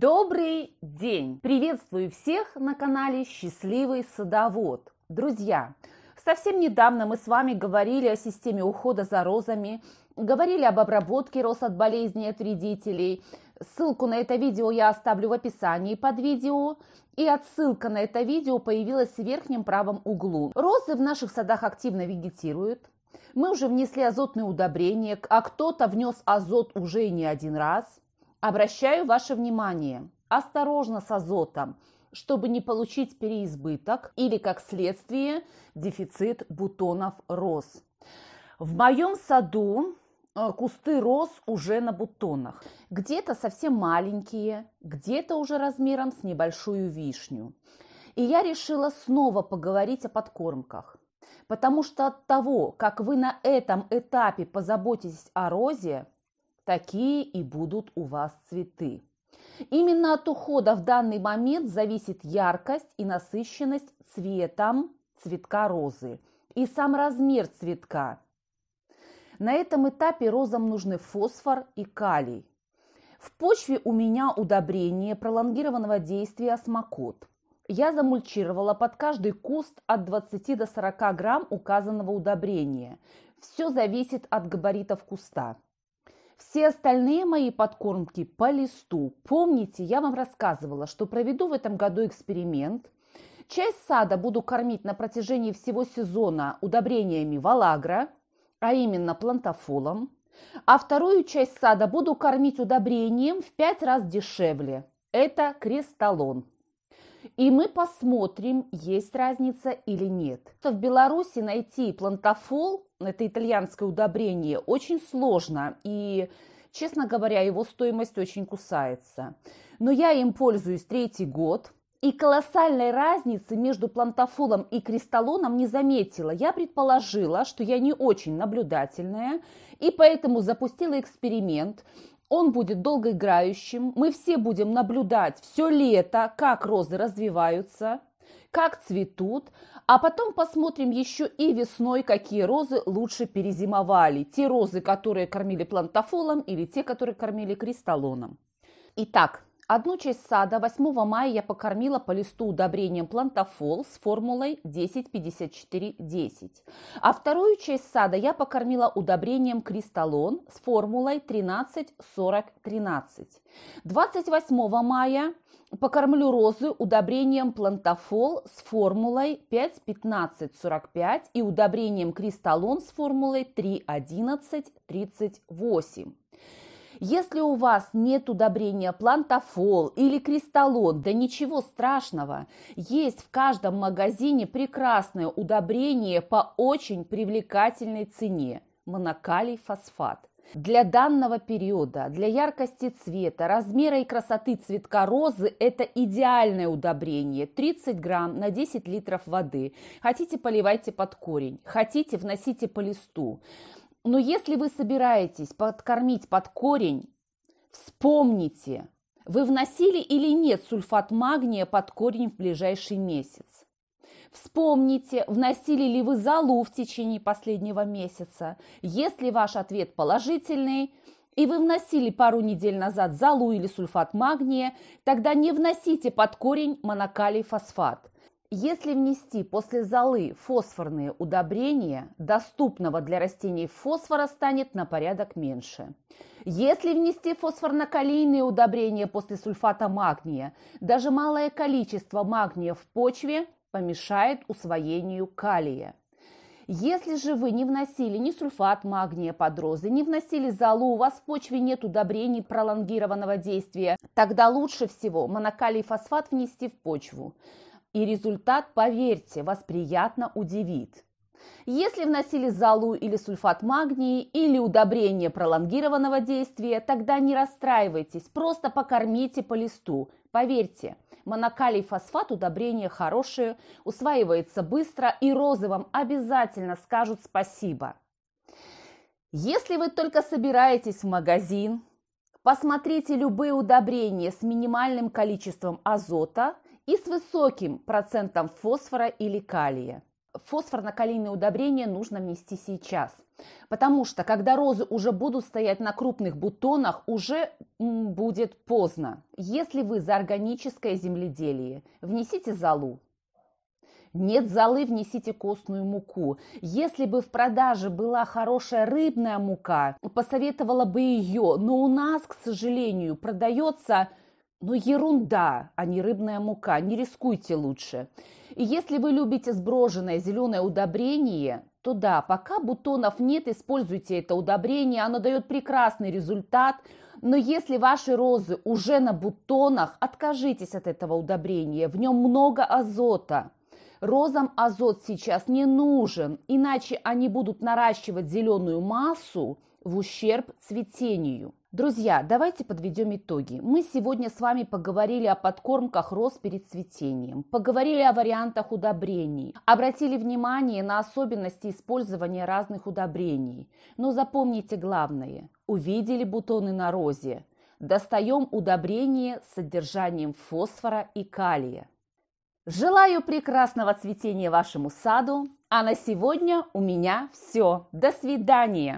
Добрый день! Приветствую всех на канале «Счастливый садовод». Друзья, совсем недавно мы с вами говорили о системе ухода за розами, говорили об обработке роз от болезней от вредителей. Ссылку на это видео я оставлю в описании под видео. И отсылка на это видео появилась в верхнем правом углу. Розы в наших садах активно вегетируют. Мы уже внесли азотные удобрения, а кто-то внес азот уже и не один раз – Обращаю ваше внимание, осторожно с азотом, чтобы не получить переизбыток или, как следствие, дефицит бутонов роз. В моем саду э, кусты роз уже на бутонах. Где-то совсем маленькие, где-то уже размером с небольшую вишню. И я решила снова поговорить о подкормках. Потому что от того, как вы на этом этапе позаботитесь о розе, такие и будут у вас цветы. Именно от ухода в данный момент зависит яркость и насыщенность цветом цветка розы и сам размер цветка. На этом этапе розам нужны фосфор и калий. В почве у меня удобрение пролонгированного действия осмокот. Я замульчировала под каждый куст от 20 до 40 грамм указанного удобрения. Все зависит от габаритов куста. Все остальные мои подкормки по листу. Помните, я вам рассказывала, что проведу в этом году эксперимент. Часть сада буду кормить на протяжении всего сезона удобрениями валагра, а именно плантофолом. А вторую часть сада буду кормить удобрением в пять раз дешевле. Это кристаллон. И мы посмотрим, есть разница или нет. В Беларуси найти плантофол, это итальянское удобрение, очень сложно. И, честно говоря, его стоимость очень кусается. Но я им пользуюсь третий год – и колоссальной разницы между плантофолом и кристаллоном не заметила. Я предположила, что я не очень наблюдательная, и поэтому запустила эксперимент. Он будет долгоиграющим, мы все будем наблюдать все лето, как розы развиваются, как цветут, а потом посмотрим еще и весной, какие розы лучше перезимовали. Те розы, которые кормили плантофолом или те, которые кормили кристаллоном. Итак, Одну часть сада 8 мая я покормила по листу удобрением плантофол с формулой 105410, а вторую часть сада я покормила удобрением кристаллон с формулой 134013. 28 мая покормлю розы удобрением плантофол с формулой 51545 и удобрением кристаллон с формулой 31138. Если у вас нет удобрения плантофол или кристаллон, да ничего страшного. Есть в каждом магазине прекрасное удобрение по очень привлекательной цене – монокалий фосфат. Для данного периода, для яркости цвета, размера и красоты цветка розы это идеальное удобрение. 30 грамм на 10 литров воды. Хотите поливайте под корень, хотите вносите по листу. Но если вы собираетесь подкормить под корень, вспомните, вы вносили или нет сульфат магния под корень в ближайший месяц. Вспомните, вносили ли вы залу в течение последнего месяца. Если ваш ответ положительный, и вы вносили пару недель назад залу или сульфат магния, тогда не вносите под корень монокалий фосфат – если внести после золы фосфорные удобрения, доступного для растений фосфора станет на порядок меньше. Если внести фосфорно-калийные удобрения после сульфата магния, даже малое количество магния в почве помешает усвоению калия. Если же вы не вносили ни сульфат магния под розы, не вносили золу, у вас в почве нет удобрений пролонгированного действия, тогда лучше всего монокалий фосфат внести в почву. И результат, поверьте, вас приятно удивит. Если вносили залу или сульфат магнии, или удобрение пролонгированного действия, тогда не расстраивайтесь, просто покормите по листу. Поверьте, монокалий фосфат удобрения хорошие, усваивается быстро и розовым обязательно скажут спасибо. Если вы только собираетесь в магазин, посмотрите любые удобрения с минимальным количеством азота – и с высоким процентом фосфора или калия. фосфорно калийные удобрения нужно внести сейчас, потому что когда розы уже будут стоять на крупных бутонах, уже будет поздно. Если вы за органическое земледелие, внесите залу, нет золы, внесите костную муку. Если бы в продаже была хорошая рыбная мука, посоветовала бы ее, но у нас, к сожалению, продается ну ерунда, а не рыбная мука, не рискуйте лучше. И если вы любите сброженное зеленое удобрение, то да, пока бутонов нет, используйте это удобрение, оно дает прекрасный результат, но если ваши розы уже на бутонах, откажитесь от этого удобрения, в нем много азота. Розам азот сейчас не нужен, иначе они будут наращивать зеленую массу, в ущерб цветению. Друзья, давайте подведем итоги. Мы сегодня с вами поговорили о подкормках роз перед цветением, поговорили о вариантах удобрений, обратили внимание на особенности использования разных удобрений. Но запомните главное – увидели бутоны на розе. Достаем удобрение с содержанием фосфора и калия. Желаю прекрасного цветения вашему саду, а на сегодня у меня все. До свидания!